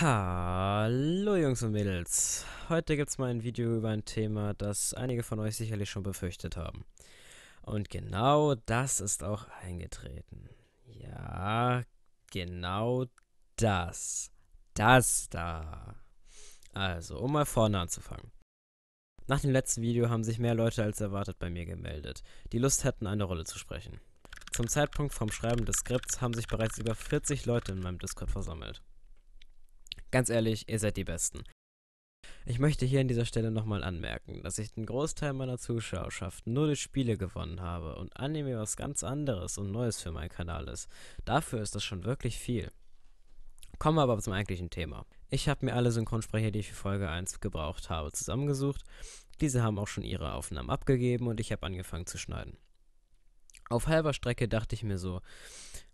Hallo Jungs und Mädels. Heute gibt es mal ein Video über ein Thema, das einige von euch sicherlich schon befürchtet haben. Und genau das ist auch eingetreten. Ja, genau das. Das da. Also, um mal vorne anzufangen. Nach dem letzten Video haben sich mehr Leute als erwartet bei mir gemeldet, die Lust hätten, eine Rolle zu sprechen. Zum Zeitpunkt vom Schreiben des Skripts haben sich bereits über 40 Leute in meinem Discord versammelt. Ganz ehrlich, ihr seid die Besten. Ich möchte hier an dieser Stelle nochmal anmerken, dass ich den Großteil meiner Zuschauerschaft nur durch Spiele gewonnen habe und Anime was ganz anderes und Neues für meinen Kanal ist. Dafür ist das schon wirklich viel. Kommen wir aber zum eigentlichen Thema. Ich habe mir alle Synchronsprecher, die ich für Folge 1 gebraucht habe, zusammengesucht. Diese haben auch schon ihre Aufnahmen abgegeben und ich habe angefangen zu schneiden. Auf halber Strecke dachte ich mir so,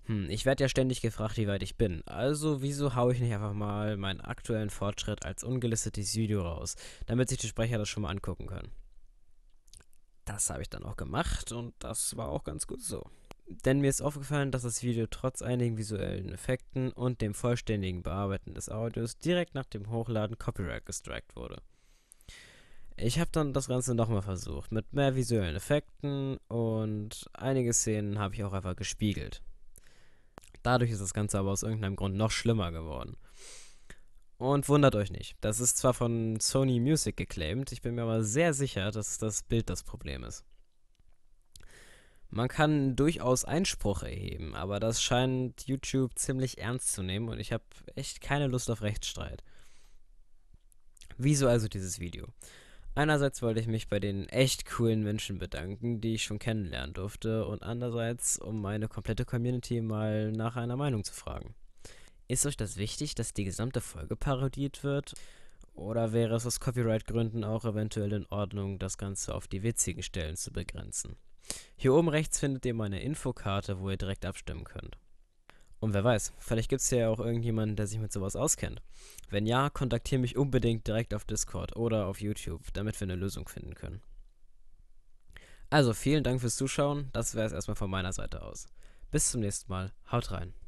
hm, ich werde ja ständig gefragt, wie weit ich bin. Also wieso haue ich nicht einfach mal meinen aktuellen Fortschritt als ungelistetes Video raus, damit sich die Sprecher das schon mal angucken können. Das habe ich dann auch gemacht und das war auch ganz gut so. Denn mir ist aufgefallen, dass das Video trotz einigen visuellen Effekten und dem vollständigen Bearbeiten des Audios direkt nach dem Hochladen Copyright gestrikt wurde. Ich habe dann das Ganze nochmal versucht, mit mehr visuellen Effekten und einige Szenen habe ich auch einfach gespiegelt. Dadurch ist das Ganze aber aus irgendeinem Grund noch schlimmer geworden. Und wundert euch nicht, das ist zwar von Sony Music geclaimed, ich bin mir aber sehr sicher, dass das Bild das Problem ist. Man kann durchaus Einspruch erheben, aber das scheint YouTube ziemlich ernst zu nehmen und ich habe echt keine Lust auf Rechtsstreit. Wieso also dieses Video? Einerseits wollte ich mich bei den echt coolen Menschen bedanken, die ich schon kennenlernen durfte, und andererseits, um meine komplette Community mal nach einer Meinung zu fragen. Ist euch das wichtig, dass die gesamte Folge parodiert wird? Oder wäre es aus Copyright-Gründen auch eventuell in Ordnung, das Ganze auf die witzigen Stellen zu begrenzen? Hier oben rechts findet ihr meine Infokarte, wo ihr direkt abstimmen könnt. Und wer weiß, vielleicht gibt es ja auch irgendjemanden, der sich mit sowas auskennt. Wenn ja, kontaktiere mich unbedingt direkt auf Discord oder auf YouTube, damit wir eine Lösung finden können. Also vielen Dank fürs Zuschauen, das wäre es erstmal von meiner Seite aus. Bis zum nächsten Mal, haut rein.